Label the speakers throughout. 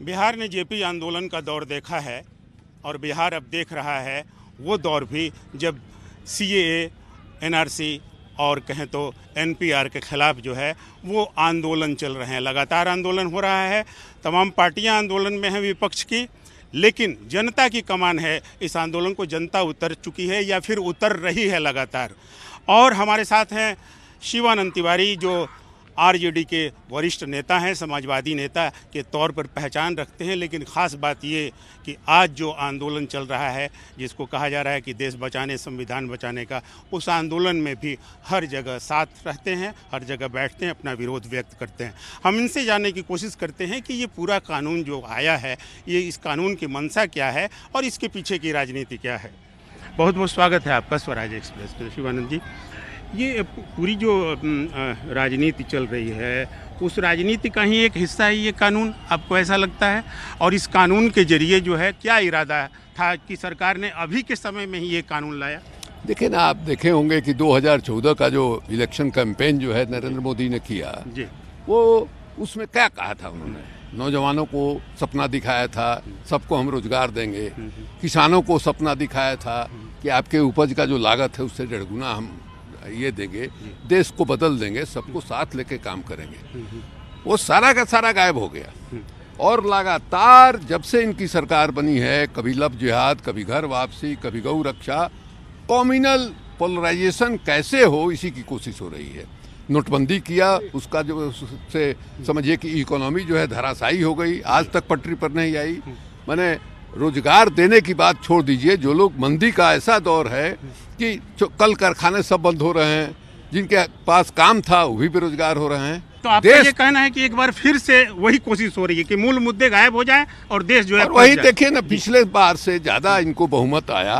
Speaker 1: बिहार ने जेपी आंदोलन का दौर देखा है और बिहार अब देख रहा है वो दौर भी जब सी एनआरसी और कहें तो एनपीआर के खिलाफ जो है वो आंदोलन चल रहे हैं लगातार आंदोलन हो रहा है तमाम पार्टियां आंदोलन में हैं विपक्ष की लेकिन जनता की कमान है इस आंदोलन को जनता उतर चुकी है या फिर उतर रही है लगातार और हमारे साथ हैं शिवानंद तिवारी जो आरजेडी के वरिष्ठ नेता हैं समाजवादी नेता के तौर पर पहचान रखते हैं लेकिन ख़ास बात ये कि आज जो आंदोलन चल रहा है जिसको कहा जा रहा है कि देश बचाने संविधान बचाने का उस आंदोलन में भी हर जगह साथ रहते हैं हर जगह बैठते हैं अपना विरोध व्यक्त करते हैं हम इनसे जानने की कोशिश करते हैं कि ये पूरा कानून जो आया है ये इस कानून की मंशा क्या है और इसके पीछे की राजनीति क्या है बहुत बहुत स्वागत है आपका स्वराज एक्सप्रेस शिवानंद जी ये पूरी जो राजनीति चल रही है उस राजनीति का ही एक हिस्सा है ये कानून आपको ऐसा लगता है और इस कानून के जरिए जो है क्या इरादा था कि सरकार ने अभी के समय में ही ये कानून लाया
Speaker 2: देखिए ना आप देखे होंगे कि 2014 का जो इलेक्शन कैंपेन जो है नरेंद्र मोदी ने किया
Speaker 1: जी वो उसमें क्या कहा था उन्होंने
Speaker 2: नौजवानों को सपना दिखाया था सबको हम रोजगार देंगे हम्म, हम्म। किसानों को सपना दिखाया था हम्म। कि आपके उपज का जो लागत है उससे डेढ़ गुना हम ये देंगे देश को बदल देंगे सबको साथ लेके काम करेंगे वो सारा का सारा गायब हो गया और लगातार जब से इनकी सरकार बनी है कभी लफ जिहाद कभी घर वापसी कभी गौ रक्षा कॉम्यूनल पोलराइजेशन कैसे हो इसी की कोशिश हो रही है नोटबंदी किया उसका जो उससे समझिए कि इकोनॉमी जो है धराशायी हो गई आज तक पटरी पर नहीं आई मैंने रोजगार देने की बात छोड़ दीजिए जो लोग मंदी का ऐसा दौर है कि कल कारखाने सब बंद हो रहे हैं जिनके पास काम था वो भी बेरोजगार हो रहे हैं
Speaker 1: तो आपका ये कहना है कि एक बार फिर से वही कोशिश हो रही है कि मूल मुद्दे गायब हो जाए और देश जो है वही देखिए
Speaker 2: ना पिछले बार से ज्यादा इनको बहुमत आया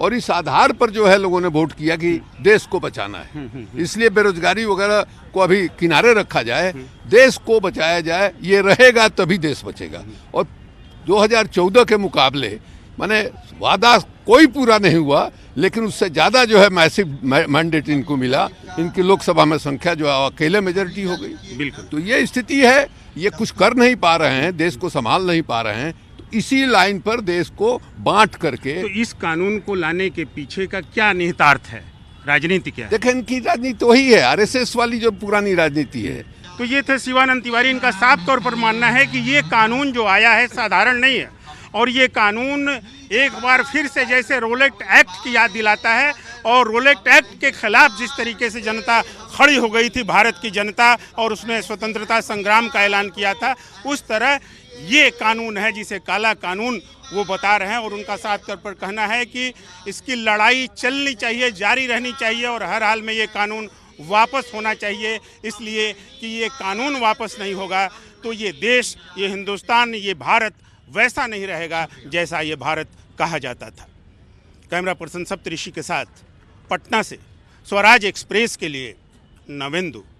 Speaker 2: और इस आधार पर जो है लोगों ने वोट किया कि हम्म। देश को बचाना है हम्म, हम्म, इसलिए बेरोजगारी वगैरह को अभी किनारे रखा जाए देश को बचाया जाए ये रहेगा तभी देश बचेगा और 2014 के मुकाबले मैंने वादा कोई पूरा नहीं हुआ लेकिन उससे ज़्यादा जो है मैसिव मैंडेट इनको मिला इनकी लोकसभा में संख्या जो है अकेले मेजोरिटी हो गई बिल्कुल तो ये स्थिति है ये कुछ कर नहीं पा रहे हैं देश को संभाल नहीं पा रहे हैं तो इसी लाइन पर देश को बांट करके तो इस कानून
Speaker 1: को लाने के पीछे का क्या निहितार्थ है राजनीति क्या देखें
Speaker 2: इनकी राजनीति तो वही है आरएसएस वाली जो पुरानी राजनीति है
Speaker 1: तो ये थे शिवानंद तिवारी इनका साफ तौर पर मानना है कि ये कानून जो आया है साधारण नहीं है और ये कानून एक बार फिर से जैसे रोलेक्ट एक्ट की याद दिलाता है और रोलेक्ट एक्ट के खिलाफ जिस तरीके से जनता खड़ी हो गई थी भारत की जनता और उसने स्वतंत्रता संग्राम का ऐलान किया था उस तरह ये कानून है जिसे काला कानून वो बता रहे हैं और उनका साफ तौर पर कहना है कि इसकी लड़ाई चलनी चाहिए जारी रहनी चाहिए और हर हाल में ये कानून वापस होना चाहिए इसलिए कि ये कानून वापस नहीं होगा तो ये देश ये हिंदुस्तान ये भारत वैसा नहीं रहेगा जैसा ये भारत कहा जाता था कैमरा पर्सन सप्तऋषि के साथ पटना से स्वराज एक्सप्रेस के लिए नवेंदू